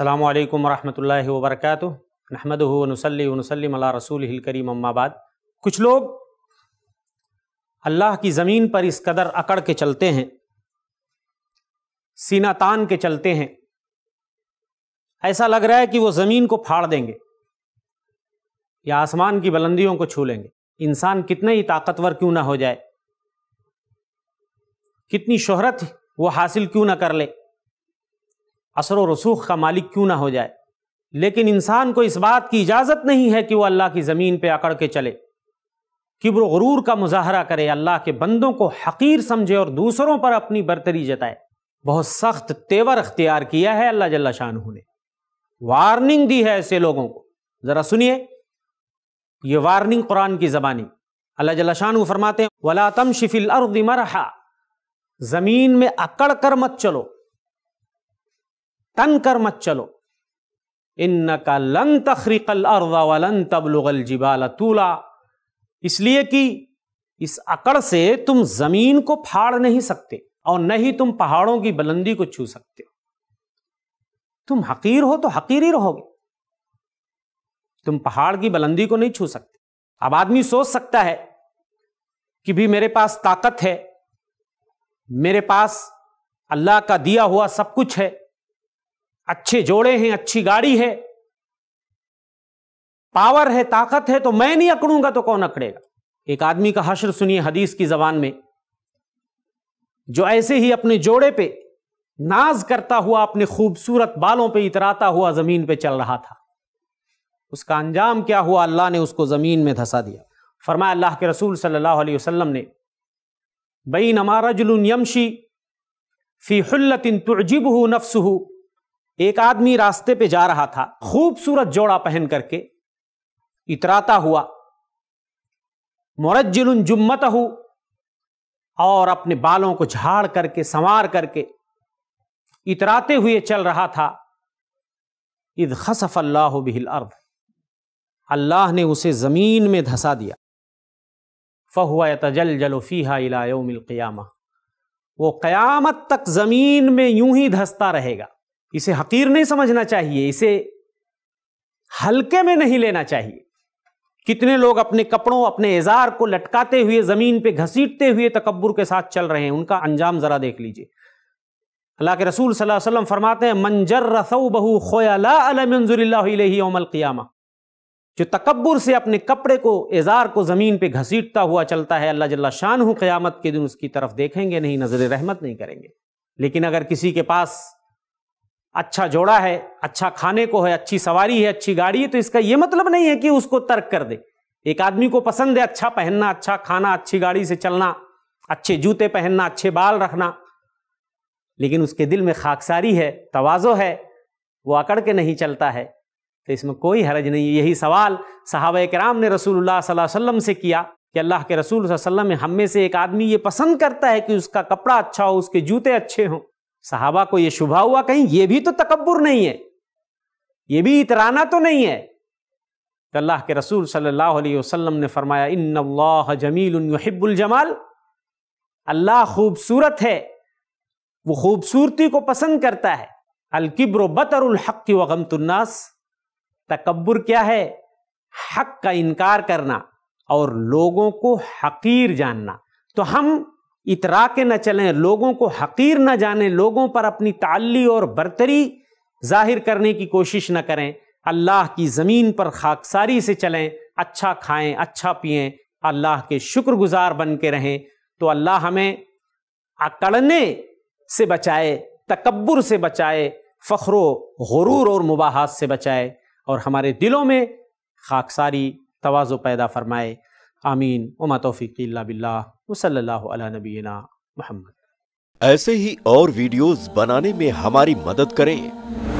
अल्लाम वरहमल वबरक नहमद वनसली वनसलम रसूल करीम अम्माबाद कुछ लोग अल्लाह की ज़मीन पर इस कदर अकड़ के चलते हैं सीना तान के चलते हैं ऐसा लग रहा है कि वो ज़मीन को फाड़ देंगे या आसमान की बुलंदियों को छू लेंगे इंसान कितने ही ताकतवर क्यों ना हो जाए कितनी शोहरत वो हासिल क्यों ना कर ले असर व रसूख का मालिक क्यों ना हो जाए लेकिन इंसान को इस बात की इजाज़त नहीं है कि वह अल्लाह की ज़मीन पर अकड़ के चले किब्र गुरूर का मुजाहरा करे अल्लाह के बंदों को हकीर समझे और दूसरों पर अपनी बरतरी जताए बहुत सख्त तेवर अख्तियार किया है अल्लाह जल्ला शाह ने वार्निंग दी है ऐसे लोगों को ज़रा सुनिए यह वार्निंग कुरान की ज़बानी अल्लाह जल्ला शाह फरमाते वला तम शिफिल अर्द मरहा ज़मीन में अकड़ कर मत चलो तन कर मत चलो इन का लन तखरीकल अर्दा तबलुगल जिबाल तूला इसलिए कि इस अकड़ से तुम जमीन को फाड़ नहीं सकते और न ही तुम पहाड़ों की बुलंदी को छू सकते तुम हकीर हो तो हकीर ही रहोगे तुम पहाड़ की बुलंदी को नहीं छू सकते अब आदमी सोच सकता है कि भी मेरे पास ताकत है मेरे पास अल्लाह का दिया हुआ सब कुछ है अच्छे जोड़े हैं अच्छी गाड़ी है पावर है ताकत है तो मैं नहीं अकड़ूंगा तो कौन अकड़ेगा एक आदमी का हश्र सुनिए हदीस की जबान में जो ऐसे ही अपने जोड़े पे नाज करता हुआ अपने खूबसूरत बालों पे इतराता हुआ जमीन पे चल रहा था उसका अंजाम क्या हुआ अल्लाह ने उसको जमीन में धंसा दिया फरमाया अल्लाह के रसूल सल्लल्लाहु अलैहि वसल्लम ने बई नमारा जुलून यमशी फ़ी हल्लतिन तुरजिब नफ्स एक आदमी रास्ते पे जा रहा था खूबसूरत जोड़ा पहन करके इतराता हुआ मुरजिल जुम्मत हु और अपने बालों को झाड़ करके संवार करके इतराते हुए चल रहा था इद खसफ अल्लाह बिहिल अर्द अल्लाह ने उसे ज़मीन में धसा दिया फ़हुआ तजल जलोफ़ीहा क़्यामा वो क़यामत तक ज़मीन में यूं ही धसता रहेगा इसे हकीर नहीं समझना चाहिए इसे हल्के में नहीं लेना चाहिए कितने लोग अपने कपड़ों अपने एजार को लटकाते हुए जमीन पे घसीटते हुए तकबर के साथ चल रहे हैं उनका अंजाम जरा देख लीजिए अल्लाह के रसूल सल्लम फरमाते हैं मंजर रसऊ बहू खोयामा जो तकबर से अपने कपड़े को एजार को ज़मीन पे घसीटता हुआ चलता है अल्लाह जल्ला शाह हूँ क़्यामत के दिन उसकी तरफ देखेंगे नहीं नज़र रहमत नहीं करेंगे लेकिन अगर किसी के पास अच्छा जोड़ा है अच्छा खाने को है अच्छी सवारी है अच्छी गाड़ी है तो इसका ये मतलब नहीं है कि उसको तर्क कर दे एक आदमी को पसंद है अच्छा पहनना अच्छा खाना अच्छी गाड़ी से चलना अच्छे जूते पहनना अच्छे बाल रखना लेकिन उसके दिल में खाकसारी है तोज़ो है वो अकड़ के नहीं चलता है तो इसमें कोई हरज नहीं है यही सवाल सहाब कराम ने रसूलुल्लाह सल्लल्लाहु वसल्लम से किया कि अल्लाह के रसूल वसल्लम हम में से एक आदमी ये पसंद करता है कि उसका कपड़ा अच्छा हो उसके जूते अच्छे हों साहबा को यह शुभा हुआ कहीं यह भी तो तकबर नहीं है ये भी इतराना तो नहीं है तो अल्लाह के रसूल सल्लल्लाहु अलैहि वसल्लम ने फरमाया इन अल्लाह जमील जमाल अल्लाह खूबसूरत है वो खूबसूरती को पसंद करता है अलकिब्र बतरहक व तन्नास तकबर क्या है हक का इनकार करना और लोगों को हकीर जानना तो हम इतरा के न चलें लोगों को हकीर न जाने लोगों पर अपनी ताली और बरतरी जाहिर करने की कोशिश न करें अल्लाह की ज़मीन पर खाकसारी से चलें अच्छा खाएं अच्छा पिएं अल्लाह के शुक्रगुजार बन के रहें तो अल्लाह हमें अकड़ने से बचाए तकबर से बचाए फ़ख्रो गरूर और मुबाहत से बचाए और हमारे दिलों में खाकसारी तोज़ो पैदा फरमाए आमीन उमा तोफ़ी बिल्ला वसल्ला नबीना मोहम्मद ऐसे ही और वीडियोस बनाने में हमारी मदद करें